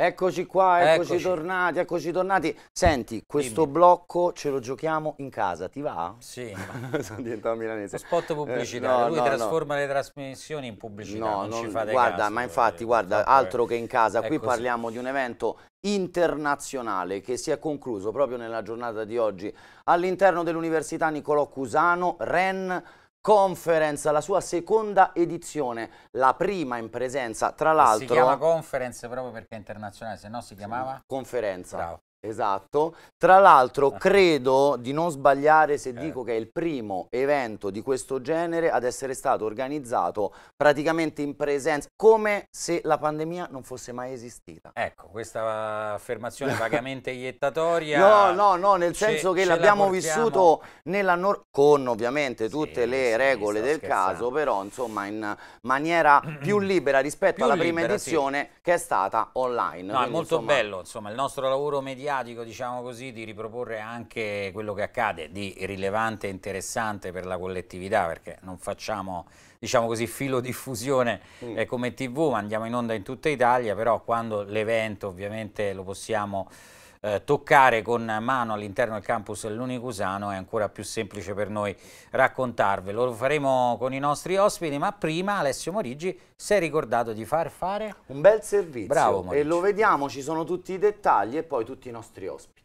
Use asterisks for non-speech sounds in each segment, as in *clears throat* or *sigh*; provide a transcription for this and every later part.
Eccoci qua, eccoci, eccoci, tornati, eccoci tornati. Senti, questo Dimmi. blocco ce lo giochiamo in casa, ti va? Sì. *laughs* Sono diventato milanese. Lo spot pubblicitario, eh, no, lui no, trasforma no. le trasmissioni in pubblicità, no, non, non ci fate Guarda, caso, ma eh, infatti, guarda, altro che in casa, qui così. parliamo di un evento internazionale che si è concluso proprio nella giornata di oggi all'interno dell'Università Nicolò Cusano, REN Conference, la sua seconda edizione, la prima in presenza, tra l'altro... Si chiama Conference proprio perché è internazionale, se no si chiamava? Conferenza. Bravo. Esatto, tra l'altro ah. credo di non sbagliare se eh. dico che è il primo evento di questo genere ad essere stato organizzato praticamente in presenza, come se la pandemia non fosse mai esistita. Ecco, questa affermazione *laughs* vagamente iettatoria. No, no, no, nel senso che l'abbiamo vissuto con ovviamente tutte sì, le regole del scherzando. caso, però insomma in maniera *clears throat* più libera rispetto più alla prima edizione sì. che è stata online. No, Quindi, è molto insomma... bello, insomma, il nostro lavoro mediatico mediatico, diciamo così, di riproporre anche quello che accade di rilevante e interessante per la collettività, perché non facciamo, diciamo così, filo *laughs* diffusione mm. Eh, come TV, ma andiamo in onda in tutta Italia, però quando l'evento ovviamente lo possiamo eh, toccare con mano all'interno del campus dell'Unicusano è ancora più semplice per noi raccontarvelo. Lo faremo con i nostri ospiti, ma prima Alessio Morigi si è ricordato di far fare... Un bel servizio. Bravo E lo vediamo, ci sono tutti i dettagli e poi tutti i nostri ospiti.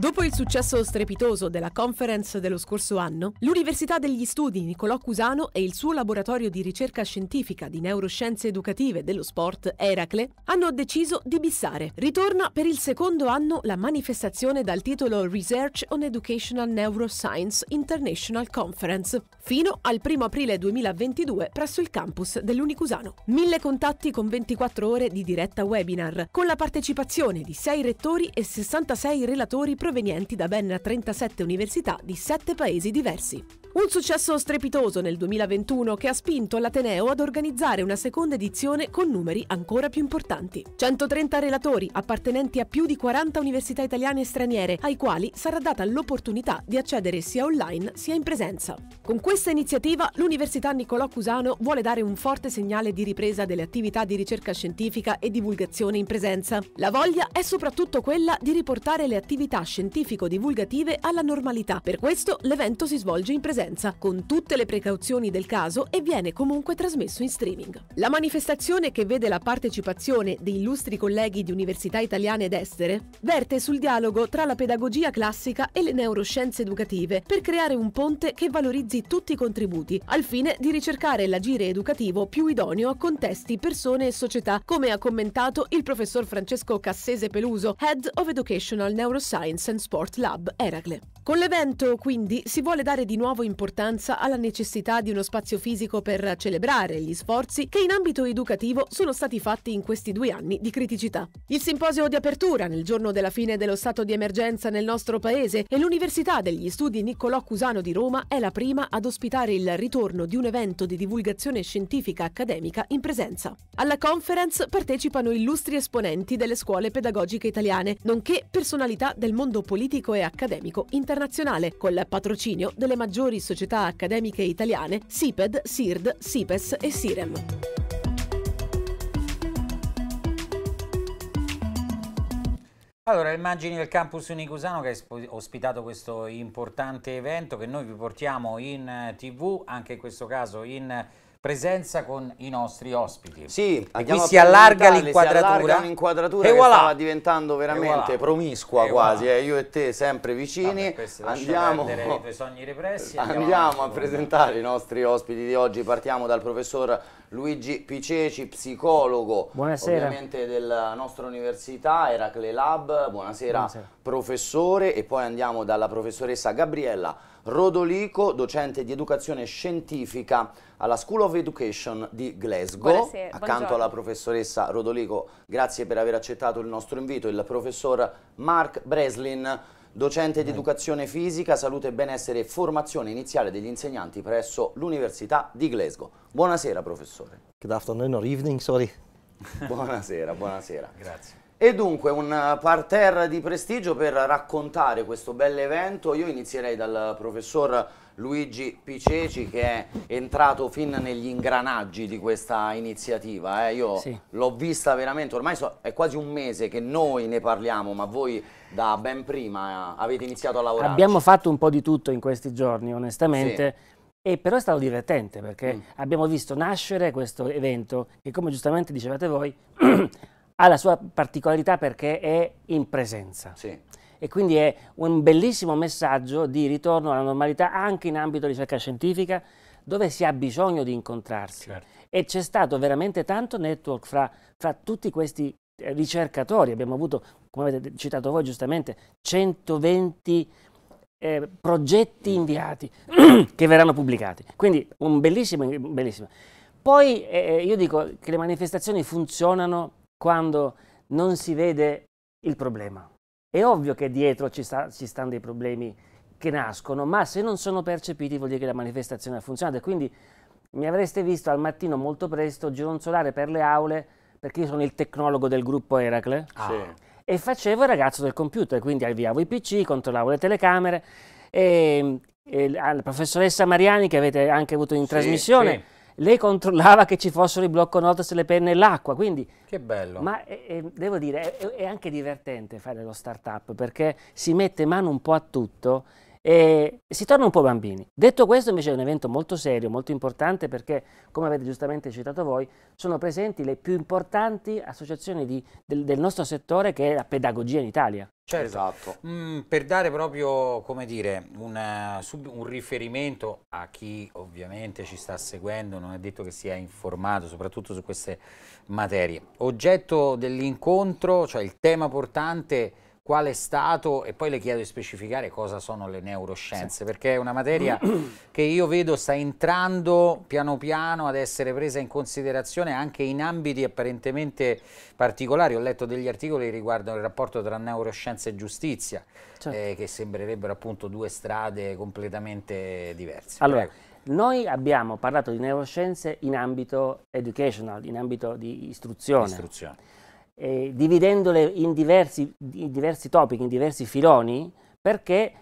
Dopo il successo strepitoso della conference dello scorso anno, l'Università degli Studi Nicolò Cusano e il suo laboratorio di ricerca scientifica di neuroscienze educative dello sport Eracle hanno deciso di bissare. Ritorna per il secondo anno la manifestazione dal titolo Research on Educational Neuroscience International Conference, fino al 1 aprile 2022 presso il campus dell'Unicusano. Mille contatti con 24 ore di diretta webinar, con la partecipazione di 6 rettori e 66 relatori professionali provenienti da ben 37 università di 7 paesi diversi. Un successo strepitoso nel 2021 che ha spinto l'Ateneo ad organizzare una seconda edizione con numeri ancora più importanti. 130 relatori appartenenti a più di 40 università italiane e straniere, ai quali sarà data l'opportunità di accedere sia online sia in presenza. Con questa iniziativa l'Università Niccolò Cusano vuole dare un forte segnale di ripresa delle attività di ricerca scientifica e divulgazione in presenza. La voglia è soprattutto quella di riportare le attività scientifico-divulgative alla normalità. Per questo l'evento si svolge in presenza, con tutte le precauzioni del caso e viene comunque trasmesso in streaming. La manifestazione che vede la partecipazione di illustri colleghi di università italiane ed estere verte sul dialogo tra la pedagogia classica e le neuroscienze educative per creare un ponte che valorizzi tutti i contributi, al fine di ricercare l'agire educativo più idoneo a contesti, persone e società, come ha commentato il professor Francesco Cassese Peluso, Head of Educational Neuroscience and Sport Lab Eracle. Con l'evento, quindi, si vuole dare di nuovo importanza alla necessità di uno spazio fisico per celebrare gli sforzi che in ambito educativo sono stati fatti in questi due anni di criticità. Il simposio di apertura nel giorno della fine dello stato di emergenza nel nostro paese e l'Università degli Studi Niccolò Cusano di Roma è la prima ad ospitare il ritorno di un evento di divulgazione scientifica accademica in presenza. Alla conference partecipano illustri esponenti delle scuole pedagogiche italiane, nonché personalità del mondo politico e accademico internazionale, col patrocinio delle maggiori società accademiche italiane SIPED, SIRD, SIPES e SIREM. Allora, immagini del campus Unicusano che ha ospitato questo importante evento che noi vi portiamo in eh, tv, anche in questo caso in presenza con i nostri ospiti. Sì, e qui si allarga l'inquadratura. un'inquadratura e voilà. stava diventando veramente voilà. promiscua e quasi, voilà. eh, io e te sempre vicini. Vabbè, andiamo, repressi, andiamo, andiamo a presentare i nostri ospiti di oggi. Partiamo dal professor Luigi Piceci, psicologo Buonasera. ovviamente della nostra università, Eracle Lab. Buonasera, Buonasera, professore. E poi andiamo dalla professoressa Gabriella Rodolico, docente di educazione scientifica alla School of Education di Glasgow. Buonasera, Accanto buongiorno. alla professoressa Rodolico, grazie per aver accettato il nostro invito, il professor Mark Breslin, docente di educazione fisica, salute, benessere e formazione iniziale degli insegnanti presso l'Università di Glasgow. Buonasera professore. Good afternoon or evening, sorry. *laughs* Buonasera, buonasera. grazie. E dunque un parterre di prestigio per raccontare questo bel evento. Io inizierei dal professor Luigi Piceci che è entrato fin negli ingranaggi di questa iniziativa. Eh. Io sì. l'ho vista veramente, ormai so, è quasi un mese che noi ne parliamo, ma voi da ben prima eh, avete iniziato a lavorare. Abbiamo fatto un po' di tutto in questi giorni, onestamente. Sì. E però è stato divertente perché mm. abbiamo visto nascere questo evento che come giustamente dicevate voi *clears throat* ha la sua particolarità perché è in presenza. Sì. E quindi è un bellissimo messaggio di ritorno alla normalità anche in ambito di ricerca scientifica, dove si ha bisogno di incontrarsi. Certo. E c'è stato veramente tanto network fra, fra tutti questi eh, ricercatori. Abbiamo avuto, come avete citato voi giustamente, 120 eh, progetti inviati *clears throat* che verranno pubblicati. Quindi un bellissimo, bellissimo. Poi eh, eh, io dico che le manifestazioni funzionano quando non si vede il problema. È ovvio che dietro ci, sta, ci, stanno dei problemi che nascono, ma se non sono percepiti vuol dire che la manifestazione ha funzionato. quindi mi avreste visto al mattino molto presto gironzolare per le aule, perché io sono il tecnologo del gruppo Eracle, ah. e facevo il ragazzo del computer, quindi avviavo i PC, controllavo le telecamere, e, e la professoressa Mariani che avete anche avuto in sì, trasmissione... Sì lei controllava che ci fossero i blocco note sulle penne e l'acqua, quindi... Che bello! Ma è, eh, è, eh, devo dire, è, è anche divertente fare lo startup perché si mette mano un po' a tutto e si torna un po' bambini. Detto questo invece è un evento molto serio, molto importante perché, come avete giustamente citato voi, sono presenti le più importanti associazioni di, del, del nostro settore che è la pedagogia in Italia. Certo. Esatto. Mm, per dare proprio, dire, una, eh, sub, un riferimento a chi ovviamente ci sta seguendo, non è detto che sia informato soprattutto su queste materie. Oggetto dell'incontro, cioè il tema portante qual è stato, e poi le chiedo di specificare cosa sono le neuroscienze, sì. perché è una materia *clears throat* che io vedo sta entrando piano piano ad essere presa in considerazione anche in ambiti apparentemente particolari. Ho letto degli articoli che riguardano il rapporto tra neuroscienze e giustizia, certo. eh, che sembrerebbero appunto due strade completamente diverse. Allora, Prego. Noi abbiamo parlato di neuroscienze in ambito educational, in ambito di istruzione. istruzione eh, dividendole in diversi, in diversi topic, in diversi filoni, perché,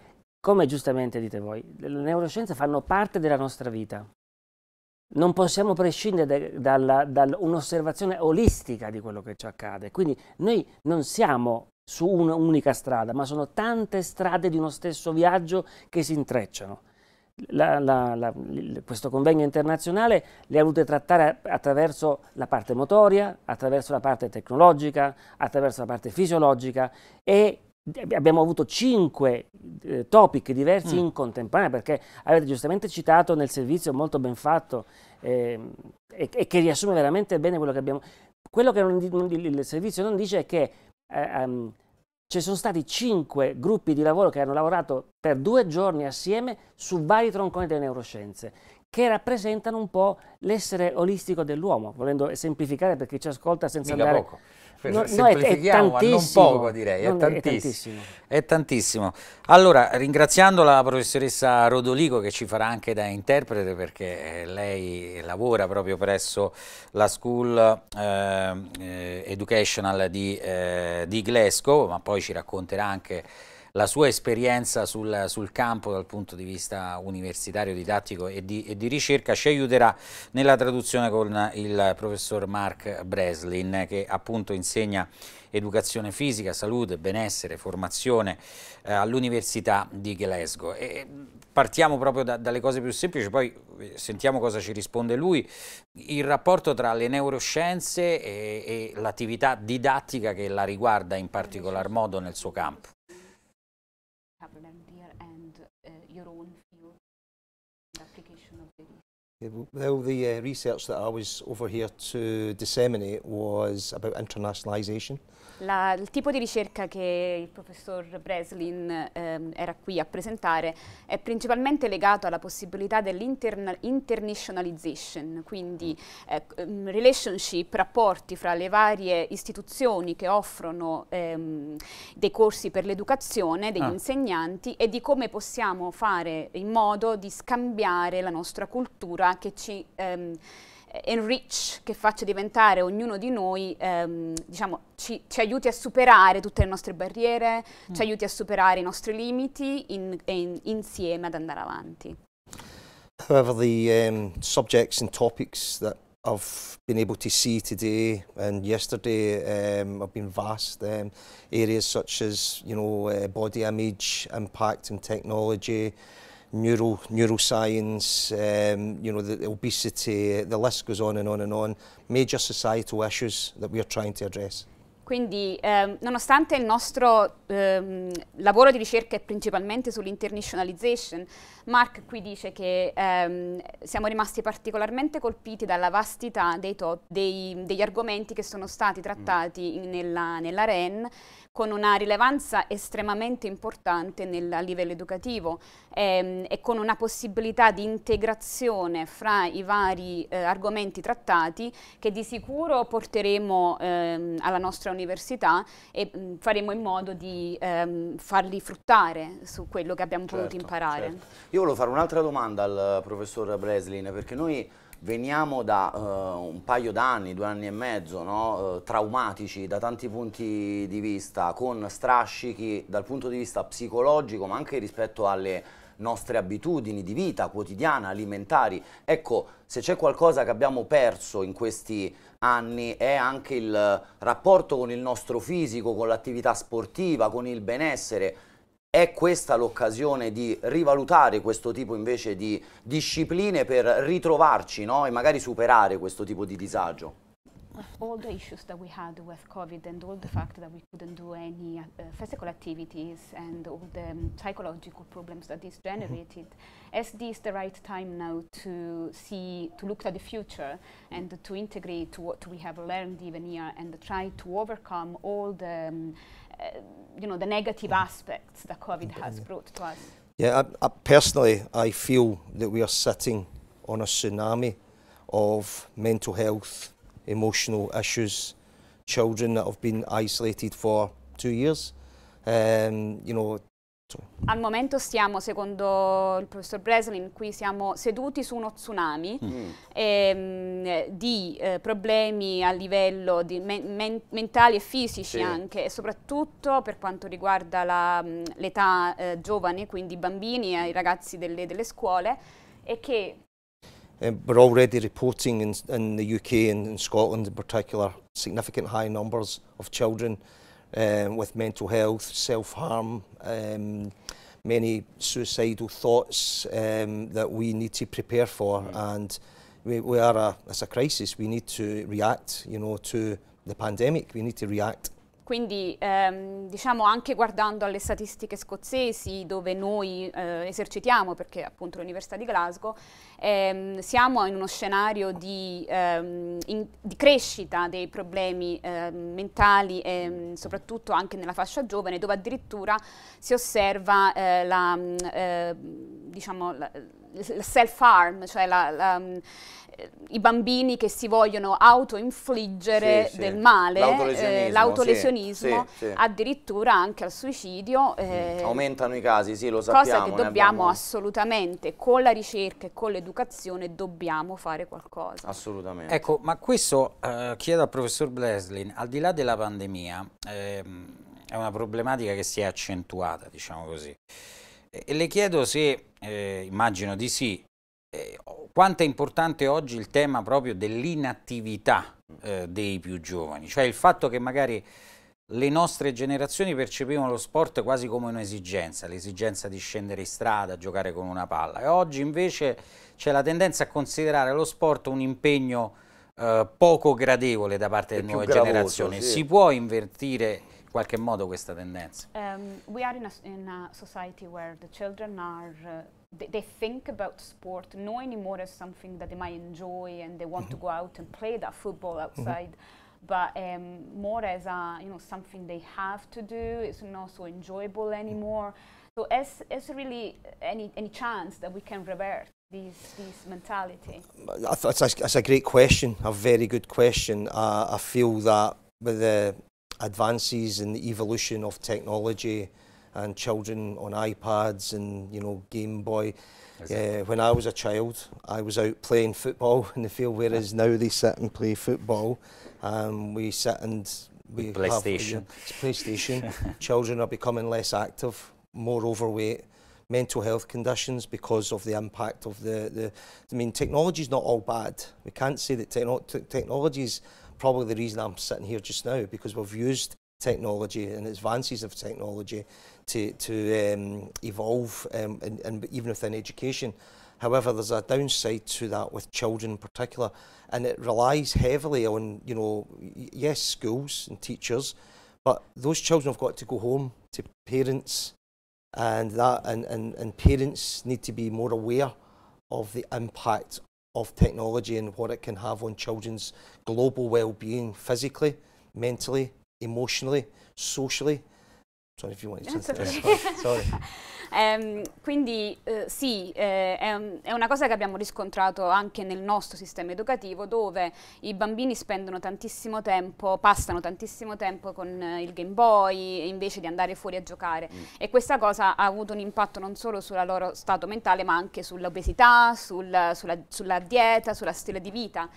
come giustamente dite voi, le neuroscienze fanno parte della nostra vita. Non possiamo prescindere da, da, da un'osservazione olistica di quello che ci accade. Quindi noi non siamo su un'unica strada, ma sono tante strade di uno stesso viaggio che si intrecciano la, la, la, questo convegno internazionale le ha volute trattare attraverso la parte motoria, attraverso la parte tecnologica, attraverso la parte fisiologica e abbiamo avuto cinque eh, topic diversi mm. in contemporanea perché avete giustamente citato nel servizio molto ben fatto eh, e, e, che riassume veramente bene quello che abbiamo quello che non, il servizio non dice è che eh, um, ci sono stati cinque gruppi di lavoro che hanno lavorato per due giorni assieme su vari tronconi delle neuroscienze, che rappresentano un po' l'essere olistico dell'uomo, volendo semplificare per chi ci ascolta senza Mica andare... Poco. No, semplifichiamo, no, è, è ma non poco direi, non, è, tantissimo. È, tantissimo. è, tantissimo. Allora, ringraziando la professoressa Rodolico che ci farà anche da interprete perché eh, lei lavora proprio presso la School eh, eh, Educational di, eh, di Glasgow, ma poi ci racconterà anche la sua esperienza sul, sul, campo dal punto di vista universitario, didattico e di, e di, ricerca ci aiuterà nella traduzione con il professor Mark Breslin che appunto insegna educazione fisica, salute, benessere, formazione eh, all'Università di Glasgow. E partiamo proprio da, dalle cose più semplici, poi eh, sentiamo cosa ci risponde lui. Il rapporto tra le neuroscienze e, e l'attività didattica che la riguarda in particolar modo nel suo campo. happened Well, the uh, research that I was over here to disseminate was about internationalization. La, il tipo di ricerca che il professor Breslin ehm, era qui a presentare è principalmente legato alla possibilità dell'internationalization, quindi mm. eh, ehm, relationship, rapporti fra le varie istituzioni che offrono ehm, dei corsi per l'educazione, degli ah. insegnanti e di come possiamo fare in modo di scambiare la nostra cultura che ci ehm, enrich, che faccia diventare ognuno di noi, ehm, diciamo, ci, ci, aiuti a superare tutte le nostre barriere, mm. ci aiuti a superare i nostri limiti in, in, insieme ad andare avanti. However, the um, subjects and topics that I've been able to see today and yesterday um, have been vast. Um, areas such as, you know, uh, body image, impact and technology, neuro, neuroscience, um, you know, the, the obesity, the list goes on and on and on, major societal issues that we are trying to address. Quindi, ehm, nonostante il nostro ehm, lavoro di ricerca è principalmente sull'internationalization, Mark qui dice che ehm, siamo rimasti particolarmente colpiti dalla vastità dei dei, degli argomenti che sono stati trattati mm. in, nella, nella REN, con una rilevanza estremamente importante nel, a livello educativo ehm, e con una possibilità di integrazione fra i vari eh, argomenti trattati che di sicuro porteremo ehm, alla nostra università e mh, mm, faremo in modo di ehm, farli fruttare su quello che abbiamo certo, potuto imparare. Certo. Io volevo fare un'altra domanda al professor Breslin perché noi veniamo da uh, un paio d'anni, due anni e mezzo, no? uh, traumatici da tanti punti di vista, con strascichi dal punto di vista psicologico, ma anche rispetto alle nostre abitudini di vita quotidiana, alimentari. Ecco, se c'è qualcosa che abbiamo perso in questi anni è anche il rapporto con il nostro fisico, con l'attività sportiva, con il benessere è questa l'occasione di rivalutare questo tipo invece di discipline per ritrovarci no? e magari superare questo tipo di disagio? all the issues that we had with COVID and all the fact that we couldn't do any uh, physical activities and all the um, psychological problems that this generated, mm -hmm. is this the right time now to see, to look at the future and uh, to integrate what we have learned even here and try to overcome all the um, you know, the negative yeah. Mm-hmm. aspects that COVID has mm-hmm. brought to us? Yeah, I, I personally, I feel that we are sitting on a tsunami of mental health, emotional issues, children that have been isolated for two years. Um, you know, Al momento stiamo, secondo il professor Breslin, qui siamo seduti su uno tsunami mm. mm. ehm, di eh, problemi a livello men men mentali e fisici sì. anche e soprattutto per quanto riguarda mm, l'età eh, giovane, quindi i bambini e i ragazzi delle, delle scuole e che... Eh, we're already reporting in, in the UK and in Scotland in particular significant high numbers of children um, with mental health, self-harm, um, many suicidal thoughts um, that we need to prepare for mm. and we, we are a, it's a crisis we need to react you know to the pandemic we need to react Quindi ehm, diciamo anche guardando alle statistiche scozzesi dove noi eh, esercitiamo, perché appunto l'Università di Glasgow, ehm, siamo in uno scenario di, ehm, in, di crescita dei problemi ehm, mentali, mm, soprattutto anche nella fascia giovane, dove addirittura si osserva eh, la, mm, eh, diciamo, la, il self-harm, cioè la, la, mm, i bambini che si vogliono autoinfliggere sì, del male, l'autolesionismo, eh, sì, sì. addirittura anche al suicidio. Mm. Eh, Aumentano i casi, sì, lo sappiamo. Cosa che dobbiamo abbiamo... assolutamente, con la ricerca e con l'educazione, dobbiamo fare qualcosa. Assolutamente. Ecco, ma questo, eh, chiedo al professor Bleslin, al di là della pandemia, ehm, è una problematica che si è accentuata, diciamo così. E le chiedo se, eh, immagino di sì, eh, oh, quanto è importante oggi il tema proprio dell'inattività mm. eh, dei più giovani, cioè il fatto che magari le nostre generazioni percepivano lo sport quasi come un'esigenza, l'esigenza di scendere in strada, giocare con una palla e oggi invece c'è la tendenza a considerare lo sport un impegno eh, poco gradevole da parte delle nuove gravoso, generazioni. Sì. Si può invertire in qualche modo questa tendenza? Um, we are in a, in a society where the children are uh, they think about sport no anymore as something that they might enjoy and they want mm -hmm. to mm-hmm. go out and play that football mm-hmm. outside, mm -hmm. but um, more as a, you know something they have to do. It's not so enjoyable anymore. So as is really any any chance that we can revert these these mentality. That's a, that's a great question. A very good question. Uh, I feel that with the advances and the evolution of technology and children on iPads and you know Game Boy. Uh, when I was a child, I was out playing football *laughs* in the field, whereas now they sit and play football. Um, we sit and we PlayStation. Have, uh, PlayStation. *laughs* children are becoming less active, more overweight. Mental health conditions because of the impact of the, the I mean, technology is not all bad. We can't say that technology is probably the reason I'm sitting here just now because we've used technology and advances of technology to, to um, evolve um, and, and even within education. However, there's a downside to that with children in particular, and it relies heavily on, you know, yes, schools and teachers, but those children have got to go home to parents, and that and, and, and parents need to be more aware of the impact of technology and what it can have on children's global well-being physically, mentally, emotionally, socially, Sono if you want to sorry. um, quindi eh, sì, eh, è, è, una cosa che abbiamo riscontrato anche nel nostro sistema educativo dove i bambini spendono tantissimo tempo, passano tantissimo tempo con eh, il Game Boy invece di andare fuori a giocare mm. e questa cosa ha avuto un impatto non solo sul loro stato mentale ma anche sull'obesità, sul, sulla, sulla dieta, sulla stile di vita.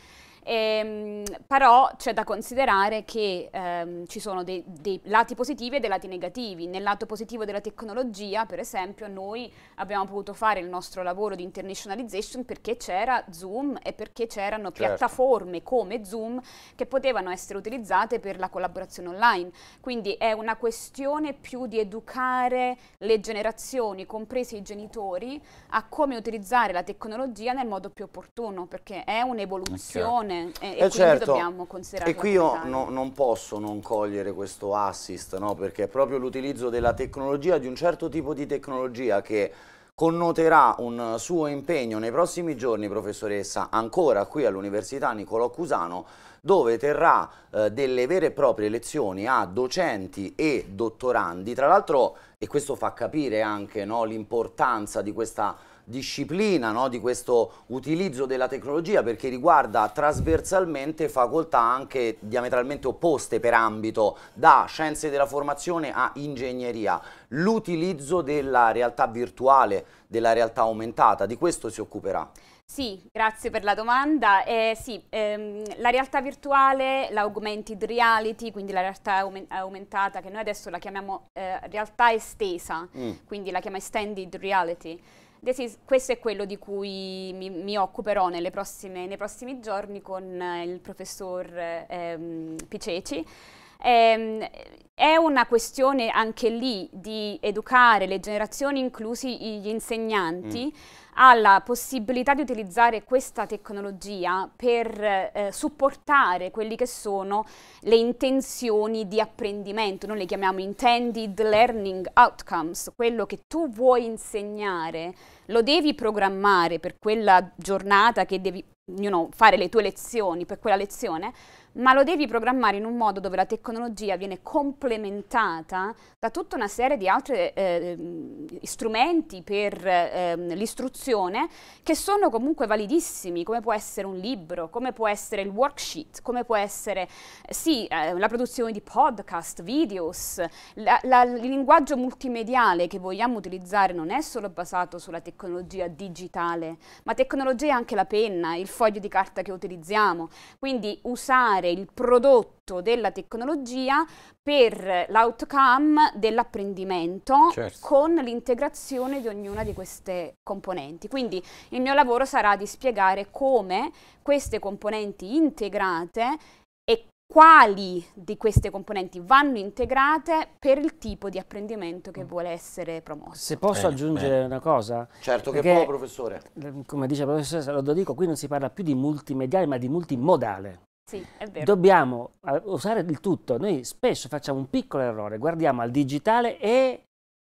Ehm, però c'è da considerare che ehm, ci sono dei, dei, lati positivi e dei lati negativi. Nel lato positivo della tecnologia, per esempio, noi abbiamo potuto fare il nostro lavoro di internationalization perché c'era Zoom e perché c'erano certo. piattaforme come Zoom che potevano essere utilizzate per la collaborazione online. Quindi è una questione più di educare le generazioni, compresi i genitori, a come utilizzare la tecnologia nel modo più opportuno, perché è un'evoluzione. Certo situazione eh, e, eh e certo. dobbiamo considerare. E qui io no, non posso non cogliere questo assist, no? perché è proprio l'utilizzo della tecnologia, di un certo tipo di tecnologia che connoterà un suo impegno nei prossimi giorni, professoressa, ancora qui all'Università Nicolò Cusano, dove terrà eh, delle vere e proprie lezioni a docenti e dottorandi. Tra l'altro, e questo fa capire anche no, l'importanza di questa disciplina no, di questo utilizzo della tecnologia perché riguarda trasversalmente facoltà anche diametralmente opposte per ambito, da scienze della formazione a ingegneria. L'utilizzo della realtà virtuale, della realtà aumentata, di questo si occuperà? Sì, grazie per la domanda. Eh, sì, ehm, la realtà virtuale, l'augmented reality, quindi la realtà aumentata, che noi adesso la chiamiamo eh, realtà estesa, mm. quindi la chiama extended reality, Is, questo è quello di cui mi, mi occuperò prossime, nei prossimi giorni con eh, il professor ehm, Piceci. Ehm, è una questione anche lì di educare le generazioni, inclusi gli insegnanti, mm ha la possibilità di utilizzare questa tecnologia per eh, supportare quelle che sono le intenzioni di apprendimento, noi le chiamiamo intended learning outcomes, quello che tu vuoi insegnare, lo devi programmare per quella giornata che devi you know, fare le tue lezioni, per quella lezione, ma lo devi programmare in un modo dove la tecnologia viene complementata da tutta una serie di altri eh, strumenti per eh, l'istruzione che sono comunque validissimi, come può essere un libro, come può essere il worksheet, come può essere eh, sì, eh, la produzione di podcast, videos, la, la, il linguaggio multimediale che vogliamo utilizzare non è solo basato sulla tecnologia digitale, ma tecnologia è anche la penna, il foglio di carta che utilizziamo, quindi usare ottenere il prodotto della tecnologia per l'outcome dell'apprendimento certo. con l'integrazione di ognuna di queste componenti. Quindi il mio lavoro sarà di spiegare come queste componenti integrate e quali di queste componenti vanno integrate per il tipo di apprendimento che mm. vuole essere promosso. Se posso bene, eh, aggiungere bene. Eh. una cosa? Certo che può, professore. Come dice il professore, lo dico, qui non si parla più di multimediale, ma di multimodale. Sì, è vero. Dobbiamo eh, usare il tutto. Noi spesso facciamo un piccolo errore, guardiamo al digitale e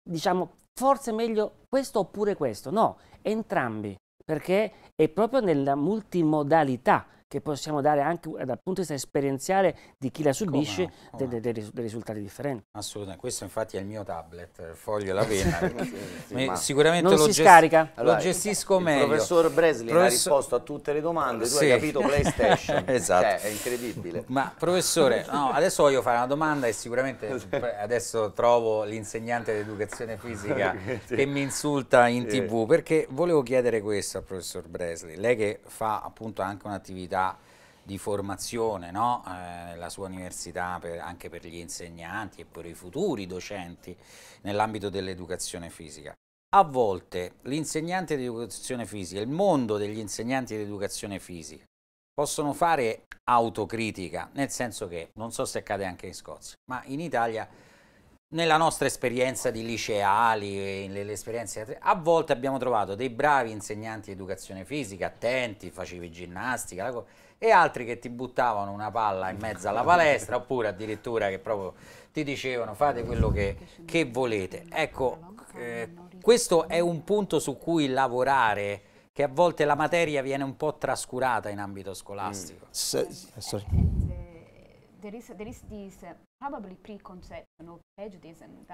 diciamo forse è meglio questo oppure questo. No, entrambi, perché è proprio nella multimodalità che possiamo dare anche dal punto di vista esperienziale di chi la subisce dei de, de, risultati differenti. Assolutamente, questo infatti è il mio tablet, eh, foglio e la *laughs* penna. sì, sicuramente non lo, si gest scarica. Allora, lo gestisco il, meglio. Il professor Breslin Professor... ha risposto a tutte le domande, sì. tu hai capito PlayStation, *laughs* cioè, esatto. Cioè, è incredibile. Ma professore, no, adesso voglio fare una domanda e sicuramente adesso trovo l'insegnante di educazione fisica *laughs* che mi insulta in tv, perché volevo chiedere questo al professor Breslin, lei che fa appunto anche un'attività di formazione no? eh, la sua università per, anche per gli insegnanti e per i futuri docenti nell'ambito dell'educazione fisica. A volte l'insegnante di educazione fisica, il mondo degli insegnanti di educazione fisica possono fare autocritica, nel senso che, non so se accade anche in Scozia, ma in Italia nella nostra esperienza di liceali, nelle esperienze a volte abbiamo trovato dei bravi insegnanti di educazione fisica, attenti, facevi ginnastica, e altri che ti buttavano una palla in mezzo alla palestra, oppure addirittura che proprio ti dicevano fate quello che, che volete. Ecco, eh, questo è un punto su cui lavorare, che a volte la materia viene un po' trascurata in ambito scolastico. Mm. S there is there is this uh, probably preconception or prejudice that,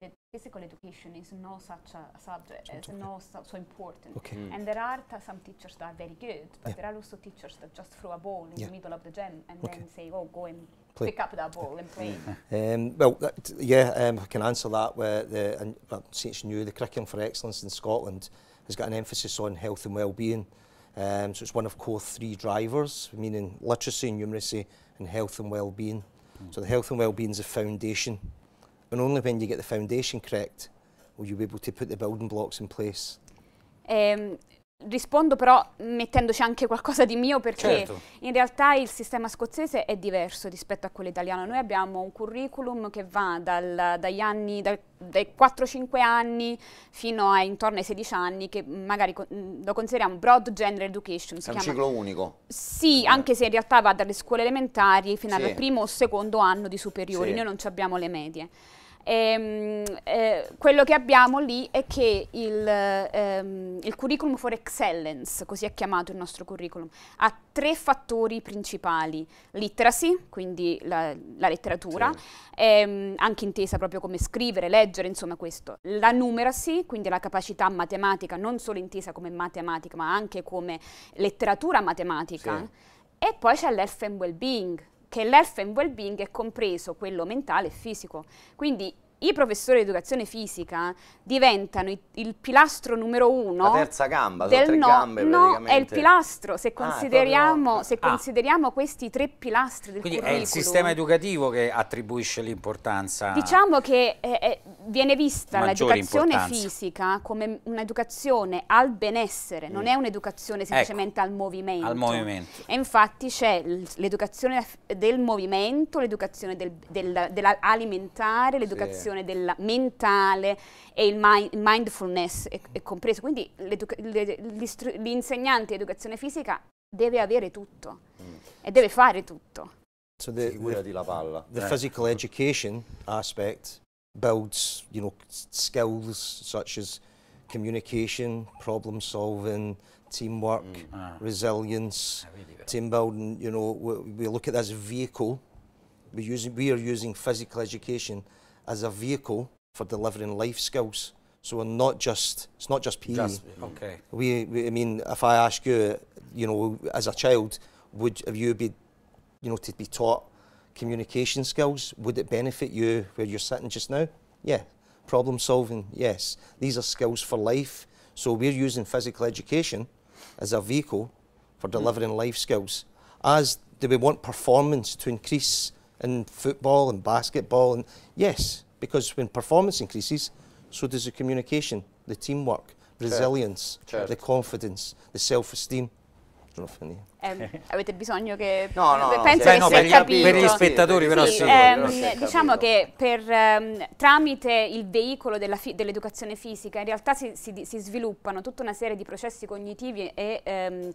that physical education is not such a subject, it's not so, so important. Okay. Mm. And there are some teachers that are very good, but yeah. there are also teachers that just throw a ball in yeah. the middle of the gym and okay. then say, oh, go and play. pick up that ball and play. Mm. um, well, that, yeah, um, I can answer that. Where the, and, uh, since new, the Curriculum for Excellence in Scotland has got an emphasis on health and well-being. Um, so it's one of core three drivers, meaning literacy and numeracy and health and well-being. Mm. So the health and well-being is a foundation. And only when you get the foundation correct will you be able to put the building blocks in place. Um, Rispondo però mettendoci anche qualcosa di mio perché certo. in realtà il sistema scozzese è diverso rispetto a quello italiano. Noi abbiamo un curriculum che va dal, dagli anni, dal, dai 4-5 anni fino a intorno ai 16 anni che magari mm, lo consideriamo broad gender education. Si è un chiama. ciclo unico? Sì, eh. anche se in realtà va dalle scuole elementari fino sì. al primo o secondo anno di superiori, sì. noi non abbiamo le medie. E, ehm, eh, quello che abbiamo lì è che il, ehm, il, curriculum for excellence, così è chiamato il nostro curriculum, ha tre fattori principali, literacy, quindi la, la letteratura, sì. ehm, anche intesa proprio come scrivere, leggere, insomma questo, la numeracy, quindi la capacità matematica, non solo intesa come matematica, ma anche come letteratura matematica, sì. e poi c'è l'health and well-being, che l'health and well-being è compreso quello mentale e fisico. Quindi i professori di educazione fisica diventano i, il pilastro numero uno. La terza gamba, del sono no, gambe no, è il pilastro, se ah, consideriamo, ah, se consideriamo ah. questi tre pilastri del Quindi curriculum. è il sistema educativo che attribuisce l'importanza. Diciamo che eh, eh viene vista l'educazione fisica come un'educazione al benessere, mm. non è un'educazione ecco, semplicemente ecco, al movimento. Al movimento. E infatti c'è l'educazione del movimento, l'educazione del, del, dell'alimentare, l'educazione l'educazione della mentale e il mind, mindfulness è, è, compreso. Quindi l'insegnante di educazione fisica deve avere tutto mm. e deve fare tutto. So the, Figurati la palla. The eh. physical education aspect builds, you know, skills such as communication, problem solving, teamwork, mm. Ah. resilience, ah, team building. You know, we, we, look at that as a vehicle. We, using, we are using physical education as a vehicle for delivering life skills. So we're not just, it's not just PE. Just, mm-hmm. okay. We, we, I mean, if I ask you, you know, as a child, would have you be, you know, to be taught communication skills? Would it benefit you where you're sitting just now? Yeah. Problem solving, yes. These are skills for life. So we're using physical education as a vehicle for mm-hmm. delivering mm. life skills. As do we want performance to increase in football and basketball. And yes, because when performance increases, so does the communication, the teamwork, resilience, the confidence, the self-esteem. eh, avete bisogno che... No, no, penso no, che cioè, no, per, per gli spettatori sì, però sì. Ehm, però diciamo che per, um, tramite il veicolo dell'educazione fisica in realtà si, si, si, sviluppano tutta una serie di processi cognitivi e um,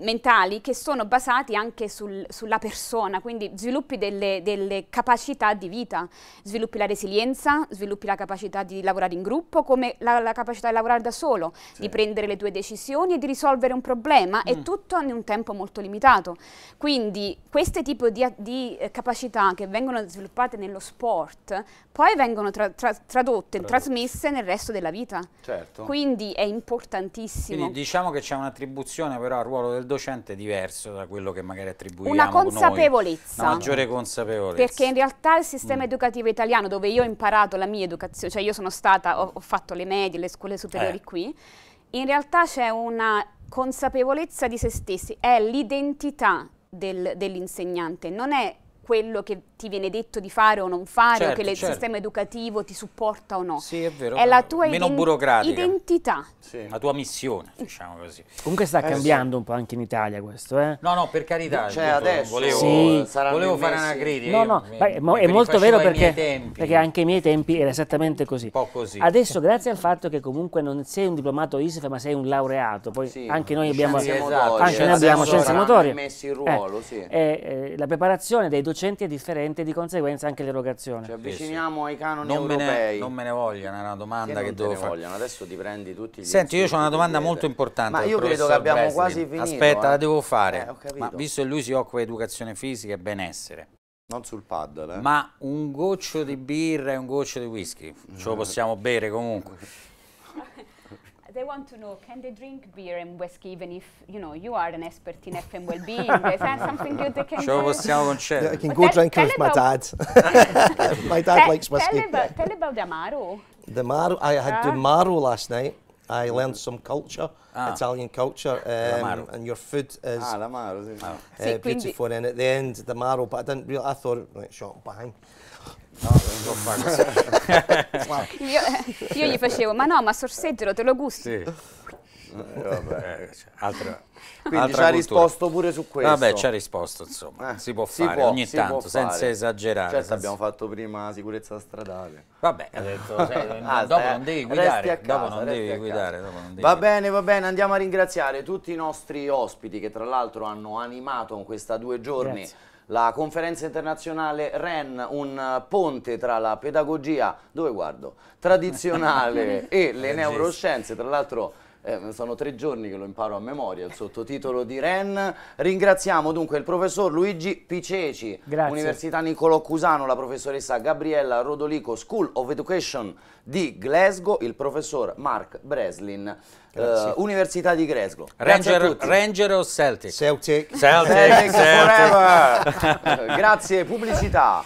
mentali che sono basati anche sul, sulla persona, quindi sviluppi delle, delle, capacità di vita, sviluppi la resilienza, sviluppi la capacità di lavorare in gruppo, come la, la capacità di lavorare da solo, sì. di prendere le tue decisioni e di risolvere un problema, mm. è tutto in un tempo molto limitato. Quindi questo tipo di, di eh, capacità che vengono sviluppate nello sport poi vengono tra, tra, tradotte, Tradotte. trasmesse nel resto della vita. Certo. Quindi è importantissimo. Quindi diciamo che c'è un'attribuzione però al ruolo del docente diverso da quello che magari attribuiamo Una consapevolezza. Noi. Una maggiore consapevolezza. Perché in realtà il sistema mm. educativo italiano dove io ho imparato la mia educazione, cioè io sono stata, ho, ho fatto le medie, le scuole superiori eh. qui, in realtà c'è una consapevolezza di se stessi è l'identità dell'insegnante, non è quello che ti viene detto di fare o non fare, certo, o che certo. il sistema educativo ti supporta o no. Sì, è vero. È la tua meno ident identità. Sì. La tua missione, mm. diciamo così. Comunque sta eh, cambiando sì. un po' anche in Italia questo, eh? No, no, per carità. Cioè, adesso volevo, sì. volevo fare una critica. No, no, mi, ma, è molto vero perché, perché, anche ai miei tempi era esattamente così. Un po' così. Adesso, grazie al fatto che comunque non sei un diplomato ISF, ma sei un laureato, poi anche noi abbiamo, esatto, anche noi esatto. abbiamo scienze motorie. Messi in ruolo, eh, sì. Eh, eh, la preparazione dei docenti decenti e differenti e di conseguenza anche l'erogazione. Ci avviciniamo ai canoni non europei. Me ne, non me ne vogliono, è una domanda che, che devo fare. Vogliono. Adesso ti prendi tutti gli Senti, io ho una domanda molto importante. Ma io credo che abbiamo Breslin. quasi finito. Aspetta, eh. la devo fare. Eh, Ma visto che lui si occupa di educazione fisica e benessere. Non sul paddle, eh. Ma un goccio di birra e un goccio di whisky, ce lo mm. possiamo bere comunque. *laughs* want to know, can they drink beer and whiskey even if, you know, you are an expert in FM well-being? Is that something good they can Sure, do? Still on share. Yeah, I can but go tell, drinking tell with my dad. *laughs* my dad likes whiskey. Tell about, tell about the Amaro. The Maro, I had yeah. the Maro last night. I learned some culture, ah. Italian culture, um, and your food is ah, uh, beautiful. And at the end, the Maro, but I didn't really, I thought, right, shot, bang. No, non fare io, io, gli facevo, ma no, ma sorseggelo, te lo gusti. Sì. Eh, vabbè, eh, cioè, altra, Quindi ci ha risposto pure su questo. Vabbè, ci ha risposto, insomma, eh, si può si fare può, ogni tanto, senza fare. esagerare. Certo, senza... abbiamo fatto prima la sicurezza stradale. Vabbè, ha detto, cioè, *laughs* ah, dopo, non devi guidare, casa, dopo non devi guidare, dopo non devi Va bene, va bene, andiamo a ringraziare tutti i nostri ospiti che tra l'altro hanno animato in questi due giorni. Grazie la conferenza internazionale REN, un ponte tra la pedagogia, dove guardo, tradizionale *laughs* e le neuroscienze, tra l'altro eh, sono tre giorni che lo imparo a memoria, il sottotitolo di REN. Ringraziamo dunque il professor Luigi Piceci, Grazie. Università Niccolò Cusano, la professoressa Gabriella Rodolico, School of Education di Glasgow, il professor Mark Breslin. Uh, Università di Gresgo. Ranger, Ranger o Celtic? Celtic. Celtic. Celtic. Celtic. Celtic. *laughs* Grazie, pubblicità.